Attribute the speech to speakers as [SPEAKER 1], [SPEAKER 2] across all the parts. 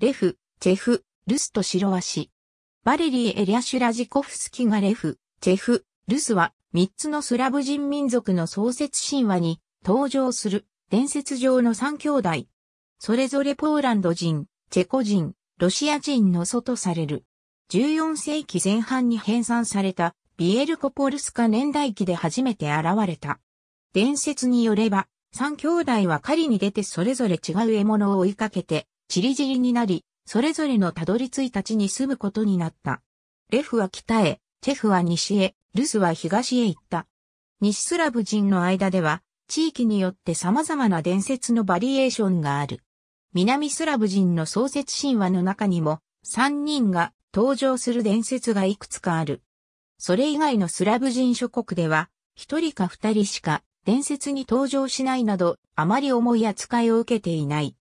[SPEAKER 1] レフ、チェフ、ルスと白足。バレリー・エリャシュラジコフスキがレフ、チェフ、ルスは3つのスラブ人民族の創設神話に登場する伝説上の3兄弟。それぞれポーランド人、チェコ人、ロシア人の祖とされる。14世紀前半に編纂されたビエルコポルスカ年代記で初めて現れた。伝説によれば、三兄弟は狩りに出てそれぞれ違う獲物を追いかけて、チリジリになり、それぞれのたどり着いた地に住むことになった。レフは北へ、チェフは西へ、ルスは東へ行った。西スラブ人の間では、地域によって様々な伝説のバリエーションがある。南スラブ人の創設神話の中にも、3人が登場する伝説がいくつかある。それ以外のスラブ人諸国では、1人か2人しか伝説に登場しないなど、あまり重い扱いを受けていない。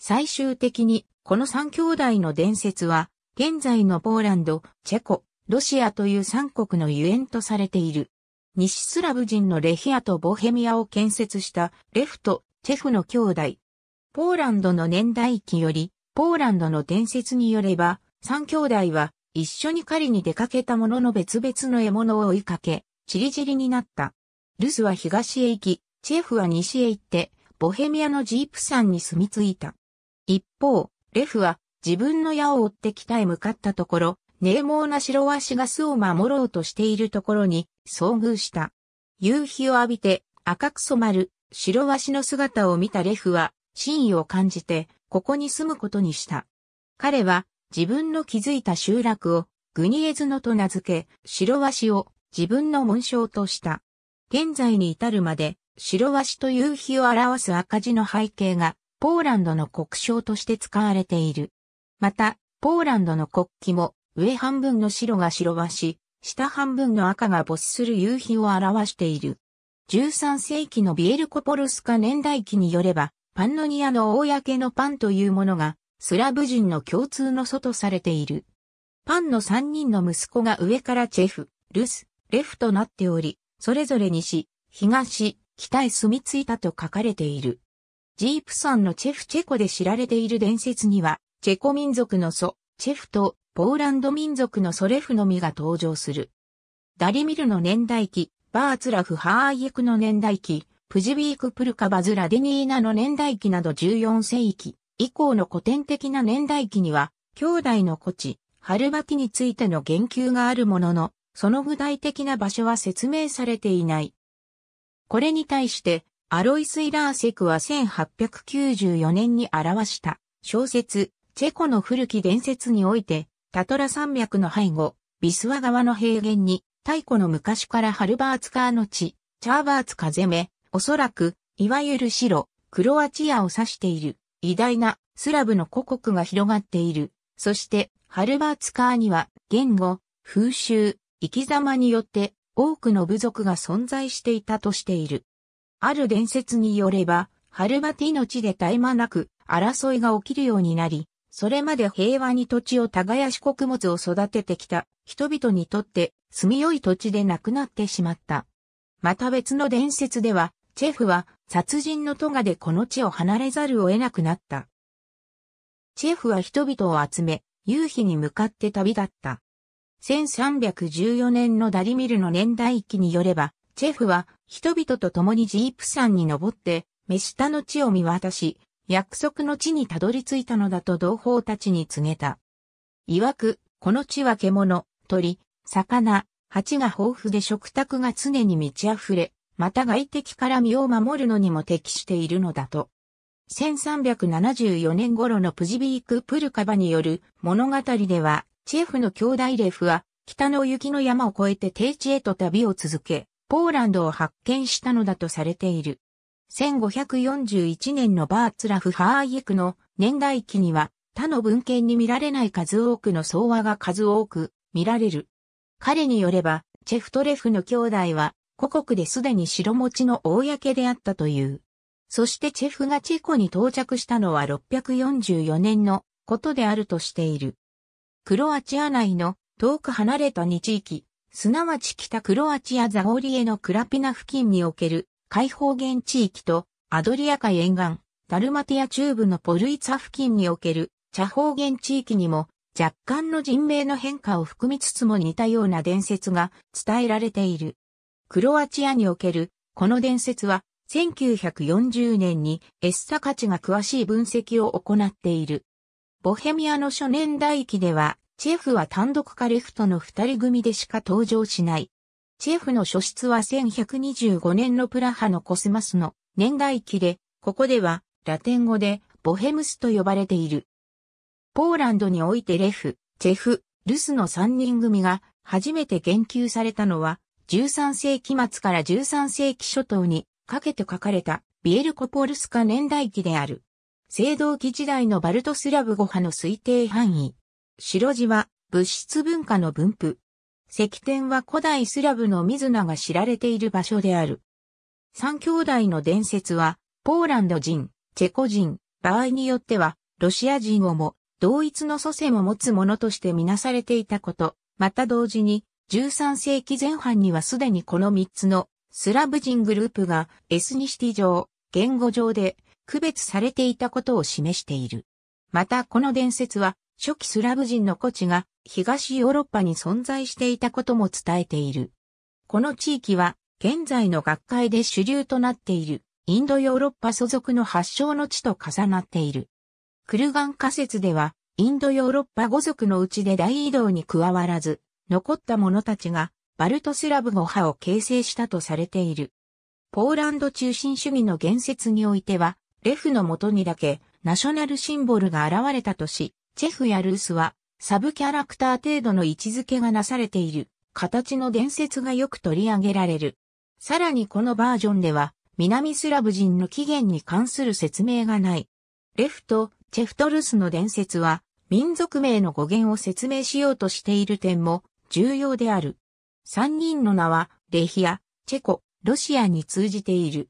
[SPEAKER 1] 最終的に、この三兄弟の伝説は、現在のポーランド、チェコ、ロシアという三国のゆえんとされている。西スラブ人のレヒアとボヘミアを建設したレフとチェフの兄弟。ポーランドの年代記より、ポーランドの伝説によれば、三兄弟は一緒に狩りに出かけたものの別々の獲物を追いかけ、チリジリになった。ルスは東へ行き、チェフは西へ行って、ボヘミアのジープ山に住み着いた。一方、レフは自分の矢を追って北へ向かったところ、冷猛な白足が巣を守ろうとしているところに遭遇した。夕日を浴びて赤く染まる白足の姿を見たレフは真意を感じてここに住むことにした。彼は自分の築いた集落をグニエズノと名付け、白足を自分の紋章とした。現在に至るまで白ワと夕日を表す赤字の背景がポーランドの国章として使われている。また、ポーランドの国旗も、上半分の白が白し、下半分の赤が没する夕日を表している。13世紀のビエルコポルスカ年代記によれば、パンノニアの公のパンというものが、スラブ人の共通の祖とされている。パンの3人の息子が上からチェフ、ルス、レフとなっており、それぞれ西、東、北へ住み着いたと書かれている。ジープンのチェフチェコで知られている伝説には、チェコ民族の祖、チェフとポーランド民族のソレフのみが登場する。ダリミルの年代記、バーツラフ・ハーイエクの年代記、プジビーク・プルカ・バズ・ラディニーナの年代記など14世紀以降の古典的な年代記には、兄弟の古地、春巻についての言及があるものの、その具体的な場所は説明されていない。これに対して、アロイス・イラーセクは1894年に表した小説、チェコの古き伝説において、タトラ山脈の背後、ビスワ川の平原に、太古の昔からハルバーツカーの地、チャーバーツカゼメ、おそらく、いわゆる白、クロアチアを指している、偉大なスラブの古国が広がっている。そして、ハルバーツカーには、言語、風習、生き様によって、多くの部族が存在していたとしている。ある伝説によれば、ハルバティの地で絶え間なく争いが起きるようになり、それまで平和に土地を耕し穀物を育ててきた人々にとって住みよい土地でなくなってしまった。また別の伝説では、チェフは殺人の都がでこの地を離れざるを得なくなった。チェフは人々を集め、夕日に向かって旅立った。1314年のダリミルの年代記によれば、チェフは人々と共にジープ山に登って、目下の地を見渡し、約束の地にたどり着いたのだと同胞たちに告げた。曰く、この地は獣、鳥、魚、蜂が豊富で食卓が常に満ち溢れ、また外敵から身を守るのにも適しているのだと。1374年頃のプジビーク・プルカバによる物語では、チェフの兄弟レフは、北の雪の山を越えて低地へと旅を続け、ポーランドを発見したのだとされている。1541年のバーツラフ・ハーイエクの年代記には他の文献に見られない数多くの相和が数多く見られる。彼によれば、チェフトレフの兄弟は、故国ですでに白持ちの公であったという。そしてチェフがチェコに到着したのは644年のことであるとしている。クロアチア内の遠く離れた2地域、すなわち北クロアチアザオリエのクラピナ付近における解放源地域とアドリア海沿岸、ダルマティア中部のポルイツァ付近における茶方言地域にも若干の人命の変化を含みつつも似たような伝説が伝えられている。クロアチアにおけるこの伝説は1940年にエッサ価値が詳しい分析を行っている。ボヘミアの初年代記ではチェフは単独かレフトの二人組でしか登場しない。チェフの初出は1125年のプラハのコスマスの年代記で、ここではラテン語でボヘムスと呼ばれている。ポーランドにおいてレフ、チェフ、ルスの三人組が初めて言及されたのは、13世紀末から13世紀初頭にかけて書かれたビエルコポルスカ年代記である。青銅器時代のバルトスラブ語派の推定範囲、白地は物質文化の分布。石天は古代スラブの水名が知られている場所である。三兄弟の伝説は、ポーランド人、チェコ人、場合によっては、ロシア人をも、同一の祖先を持つ者としてみなされていたこと、また同時に、13世紀前半にはすでにこの3つのスラブ人グループがエスニシティ上、言語上で区別されていたことを示している。またこの伝説は初期スラブ人の古地が東ヨーロッパに存在していたことも伝えている。この地域は現在の学会で主流となっているインドヨーロッパ所属の発祥の地と重なっている。クルガン仮説ではインドヨーロッパ語族のうちで大移動に加わらず残った者たちがバルトスラブ語派を形成したとされている。ポーランド中心主義の言説においては、レフのもとにだけナショナルシンボルが現れたとし、チェフやルースは、サブキャラクター程度の位置づけがなされている、形の伝説がよく取り上げられる。さらにこのバージョンでは、南スラブ人の起源に関する説明がない。レフとチェフトルースの伝説は、民族名の語源を説明しようとしている点も重要である。三人の名は、レヒア、チェコ、ロシアに通じている。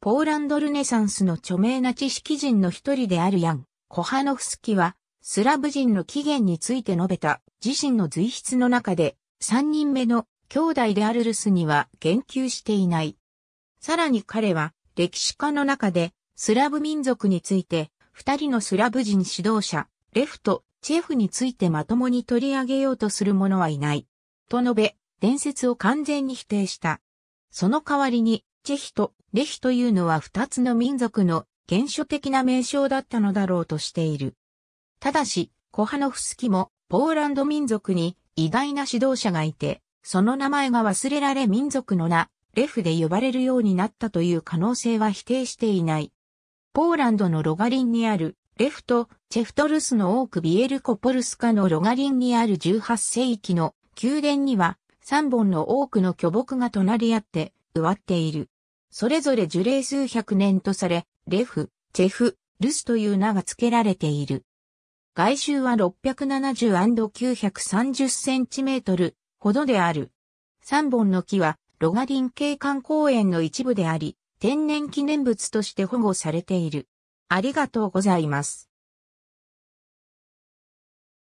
[SPEAKER 1] ポーランドルネサンスの著名な知識人の一人であるヤン、コハノフスキは、スラブ人の起源について述べた自身の随筆の中で、3人目の兄弟であるルスには言及していない。さらに彼は歴史家の中でスラブ民族について、2人のスラブ人指導者、レフとチェフについてまともに取り上げようとする者はいない。と述べ、伝説を完全に否定した。その代わりに、チェヒとレヒというのは2つの民族の原初的な名称だったのだろうとしている。ただし、コハノフスキもポーランド民族に偉大な指導者がいて、その名前が忘れられ民族の名、レフで呼ばれるようになったという可能性は否定していない。ポーランドのロガリンにあるレフとチェフトルスの多くビエルコポルスカのロガリンにある18世紀の宮殿には3本の多くの巨木が隣り合って植わっている。それぞれ樹齢数百年とされ、レフ、チェフ、ルスという名が付けられている。外周は 670&930cm ほどである。3本の木は、ロガリン景観公園の一部であり、天然記念物として保護されている。ありがとうございます。